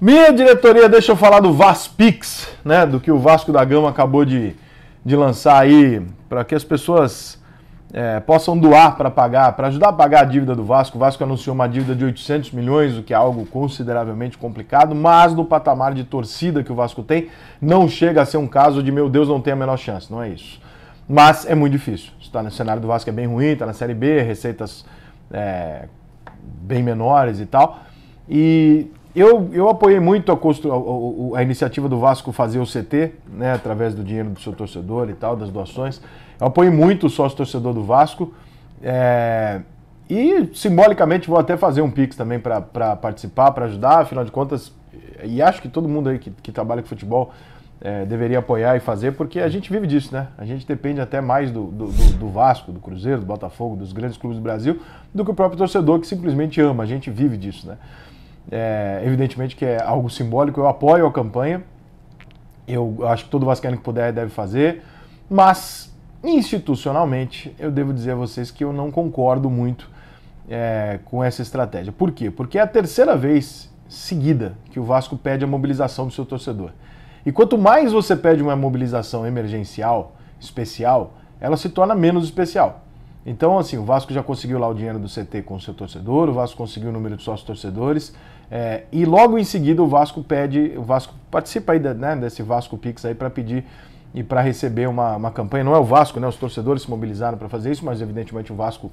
Minha diretoria, deixa eu falar do Vaspix, né? Do que o Vasco da Gama acabou de, de lançar aí, para que as pessoas é, possam doar para pagar, para ajudar a pagar a dívida do Vasco. O Vasco anunciou uma dívida de 800 milhões, o que é algo consideravelmente complicado, mas no patamar de torcida que o Vasco tem, não chega a ser um caso de, meu Deus, não tem a menor chance, não é isso. Mas é muito difícil. Está no cenário do Vasco é bem ruim, está na Série B, receitas é, bem menores e tal. E eu, eu apoiei muito a, constru... a, iniciativa do Vasco fazer o CT, né, através do dinheiro do seu torcedor e tal, das doações. Eu apoiei muito o sócio-torcedor do Vasco. É... E, simbolicamente, vou até fazer um Pix também para participar, para ajudar. Afinal de contas, e acho que todo mundo aí que, que trabalha com futebol é, deveria apoiar e fazer, porque a gente vive disso, né? A gente depende até mais do, do, do, Vasco, do Cruzeiro, do Botafogo, dos grandes clubes do Brasil, do que o próprio torcedor que simplesmente ama. A gente vive disso, né? É, evidentemente que é algo simbólico, eu apoio a campanha, eu acho que todo vascaíno que puder deve fazer, mas institucionalmente eu devo dizer a vocês que eu não concordo muito é, com essa estratégia. Por quê? Porque é a terceira vez seguida que o Vasco pede a mobilização do seu torcedor. E quanto mais você pede uma mobilização emergencial, especial, ela se torna menos especial. Então, assim, o Vasco já conseguiu lá o dinheiro do CT com o seu torcedor, o Vasco conseguiu o número de sócios torcedores, é, e logo em seguida o Vasco pede, o Vasco participa aí né, desse Vasco Pix aí para pedir e para receber uma, uma campanha. Não é o Vasco, né? Os torcedores se mobilizaram para fazer isso, mas evidentemente o Vasco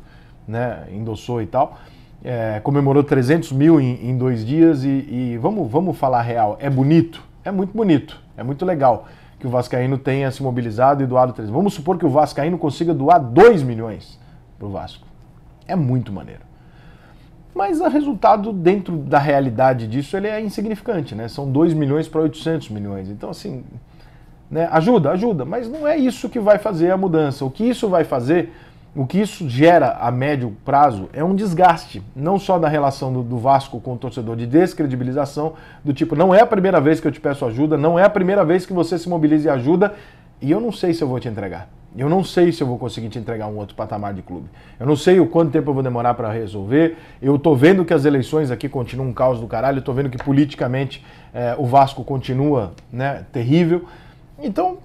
né, endossou e tal. É, comemorou 300 mil em, em dois dias e, e, vamos, vamos falar real, é bonito? É muito bonito, é muito legal que o Vascaíno tenha se mobilizado e doado 3 Vamos supor que o Vascaíno consiga doar 2 milhões para o Vasco. É muito maneiro. Mas o resultado dentro da realidade disso ele é insignificante, né? São 2 milhões para 800 milhões. Então, assim, né? ajuda, ajuda, mas não é isso que vai fazer a mudança. O que isso vai fazer o que isso gera a médio prazo é um desgaste, não só da relação do, do, Vasco com o torcedor, de descredibilização, do tipo, não é a primeira vez que eu te peço ajuda, não é a primeira vez que você se mobiliza e ajuda, e eu não sei se eu vou te entregar. Eu não sei se eu vou conseguir te entregar um outro patamar de clube. Eu não sei o quanto tempo eu vou demorar para resolver. Eu tô vendo que as eleições aqui continuam um caos do caralho, eu tô vendo que politicamente eh, o Vasco continua né, terrível. Então,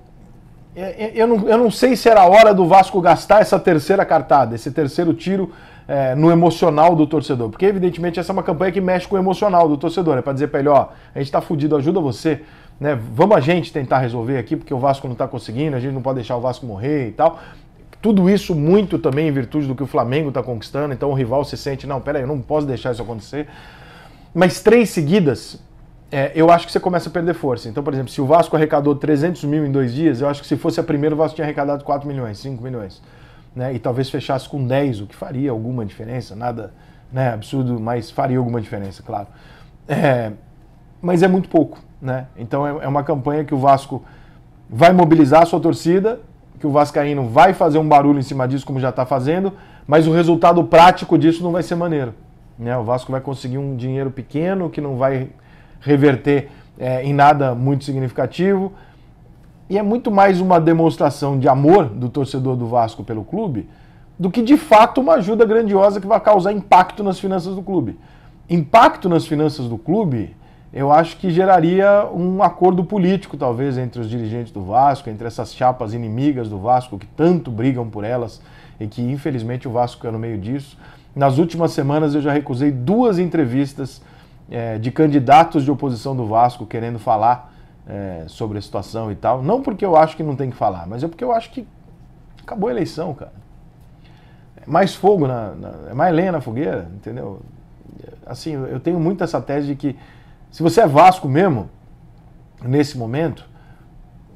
é, é, eu não, eu não sei se era a hora do Vasco gastar essa terceira cartada, esse terceiro tiro é, no emocional do torcedor. Porque, evidentemente, essa é uma campanha que mexe com o emocional do torcedor. É né? para dizer para ele: ó, a gente está fudido, ajuda você. Né? Vamos a gente tentar resolver aqui, porque o Vasco não está conseguindo, a gente não pode deixar o Vasco morrer e tal. Tudo isso muito também em virtude do que o Flamengo está conquistando. Então o rival se sente: não, peraí, eu não posso deixar isso acontecer. Mas três seguidas é, eu acho que você começa a perder força. Então, por exemplo, se o Vasco arrecadou 300 mil em dois dias, eu acho que se fosse a primeira, o Vasco tinha arrecadado 4 milhões, 5 milhões. Né? E talvez fechasse com 10, o que faria alguma diferença, nada né, absurdo, mas faria alguma diferença, claro. É, mas é muito pouco. Né? Então é, é uma campanha que o Vasco vai mobilizar a sua torcida, que o Vascaíno vai fazer um barulho em cima disso, como já está fazendo, mas o resultado prático disso não vai ser maneiro. Né? O Vasco vai conseguir um dinheiro pequeno que não vai reverter é, em nada muito significativo. E é muito mais uma demonstração de amor do torcedor do Vasco pelo clube do que de fato uma ajuda grandiosa que vai causar impacto nas finanças do clube. Impacto nas finanças do clube, eu acho que geraria um acordo político, talvez, entre os dirigentes do Vasco, entre essas chapas inimigas do Vasco que tanto brigam por elas e que infelizmente o Vasco é no meio disso. Nas últimas semanas eu já recusei duas entrevistas é, de candidatos de oposição do Vasco querendo falar é, sobre a situação e tal. Não porque eu acho que não tem que falar, mas é porque eu acho que acabou a eleição, cara. É mais fogo, na, na, é mais lenha na fogueira, entendeu? Assim, eu tenho muito essa tese de que se você é Vasco mesmo, nesse momento,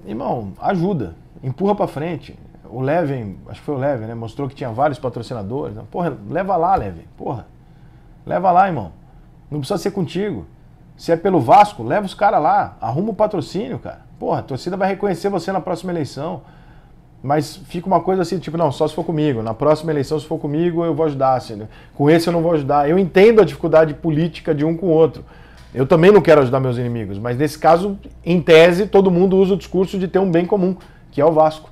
irmão, ajuda, empurra para frente. O Levin, acho que foi o Levin, né? Mostrou que tinha vários patrocinadores. Porra, leva lá, Levin, Porra, leva lá, irmão. Não precisa ser contigo. Se é pelo Vasco, leva os caras lá, arruma o patrocínio, cara. Porra, a torcida vai reconhecer você na próxima eleição. Mas fica uma coisa assim, tipo, não, só se for comigo. Na próxima eleição, se for comigo, eu vou ajudar. Assim, né? Com esse eu não vou ajudar. Eu entendo a dificuldade política de um com o outro. Eu também não quero ajudar meus inimigos, mas nesse caso, em tese, todo mundo usa o discurso de ter um bem comum, que é o Vasco.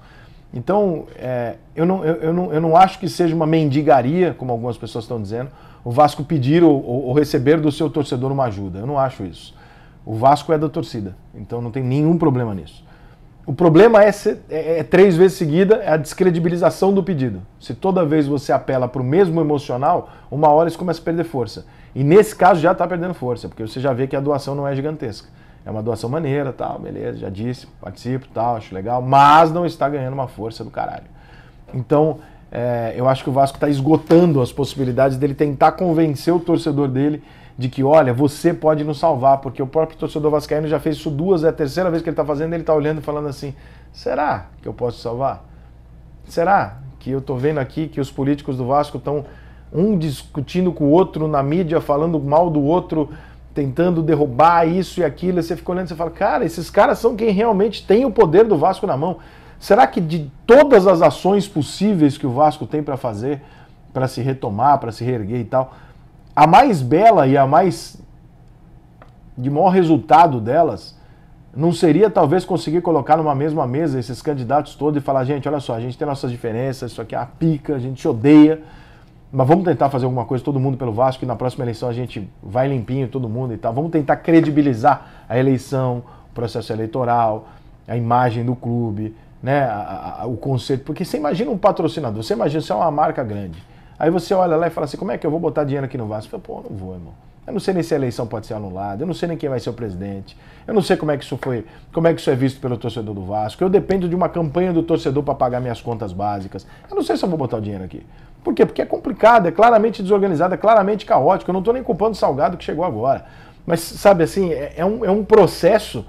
Então, é, eu, não, eu, eu, não, eu não acho que seja uma mendigaria, como algumas pessoas estão dizendo, o Vasco pedir ou, ou, ou receber do seu torcedor uma ajuda. Eu não acho isso. O Vasco é da torcida, então não tem nenhum problema nisso. O problema é, é, é, três vezes seguida é a descredibilização do pedido. Se toda vez você apela para o mesmo emocional, uma hora isso começa a perder força. E nesse caso já está perdendo força, porque você já vê que a doação não é gigantesca. É uma doação maneira, tal, beleza, já disse, participo, tal, acho legal, mas não está ganhando uma força do caralho. Então, é, eu acho que o Vasco está esgotando as possibilidades dele tentar convencer o torcedor dele de que, olha, você pode nos salvar, porque o próprio torcedor vascaíno já fez isso duas, é a terceira vez que ele está fazendo, ele está olhando e falando assim, será que eu posso salvar? Será que eu estou vendo aqui que os políticos do Vasco estão um discutindo com o outro na mídia, falando mal do outro, tentando derrubar isso e aquilo, e você fica olhando e você fala, cara, esses caras são quem realmente tem o poder do Vasco na mão. Será que de todas as ações possíveis que o Vasco tem para fazer, para se retomar, para se reerguer e tal, a mais bela e a mais de maior resultado delas não seria talvez conseguir colocar numa mesma mesa esses candidatos todos e falar, gente, olha só, a gente tem nossas diferenças, isso aqui é a pica, a gente se odeia, mas vamos tentar fazer alguma coisa todo mundo pelo Vasco e na próxima eleição a gente vai limpinho todo mundo e tal. Vamos tentar credibilizar a eleição, o processo eleitoral, a imagem do clube, né, a, a, o conceito. Porque você imagina um patrocinador, você imagina, você é uma marca grande. Aí você olha lá e fala assim, como é que eu vou botar dinheiro aqui no Vasco? eu fala, pô, não vou, irmão. Eu não sei nem se a eleição pode ser anulada, eu não sei nem quem vai ser o presidente, eu não sei como é que isso foi, como é que isso é visto pelo torcedor do Vasco, eu dependo de uma campanha do torcedor para pagar minhas contas básicas. Eu não sei se eu vou botar o dinheiro aqui. Por quê? Porque é complicado, é claramente desorganizado, é claramente caótico. Eu não estou nem culpando o Salgado que chegou agora. Mas, sabe assim, é, é, um, é um processo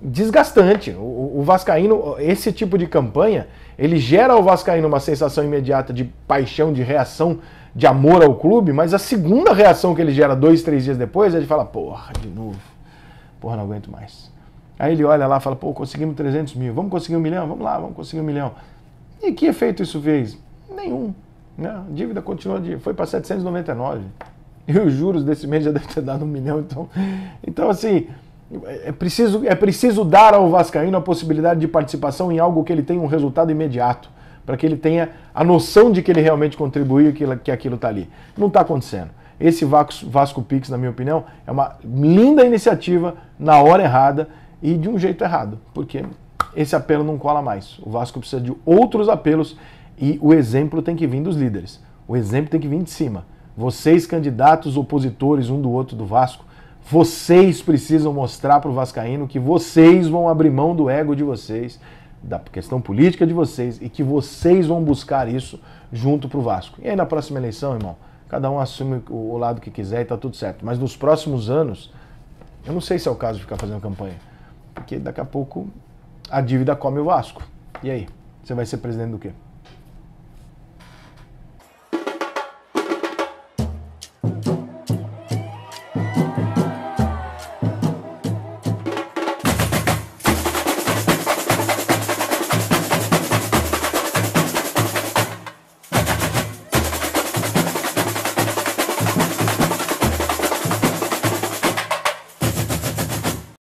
desgastante. O, o, Vascaíno, esse tipo de campanha, ele gera ao Vascaíno uma sensação imediata de paixão, de reação, de amor ao clube, mas a segunda reação que ele gera dois, três dias depois é de falar, porra, de novo, porra, não aguento mais. Aí ele olha lá e fala, pô, conseguimos 300 mil, vamos conseguir um milhão? Vamos lá, vamos conseguir um milhão. E que efeito isso fez? Nenhum. Né? A dívida continuou, de, foi para 799. E os juros desse mês já deve ter dado um milhão. Então, então assim, é preciso, é preciso dar ao Vascaíno a possibilidade de participação em algo que ele tenha um resultado imediato, para que ele tenha a noção de que ele realmente contribuiu e que aquilo está ali. Não está acontecendo. Esse Vasco, Vasco Pix, na minha opinião, é uma linda iniciativa na hora errada e de um jeito errado, porque esse apelo não cola mais. O Vasco precisa de outros apelos e o exemplo tem que vir dos líderes. O exemplo tem que vir de cima. Vocês, candidatos opositores um do outro do Vasco, vocês precisam mostrar para o Vascaíno que vocês vão abrir mão do ego de vocês, da questão política de vocês e que vocês vão buscar isso junto para o Vasco. E aí na próxima eleição, irmão, cada um assume o lado que quiser e tá tudo certo. Mas nos próximos anos, eu não sei se é o caso de ficar fazendo campanha, porque daqui a pouco a dívida come o Vasco. E aí? Você vai ser presidente do quê?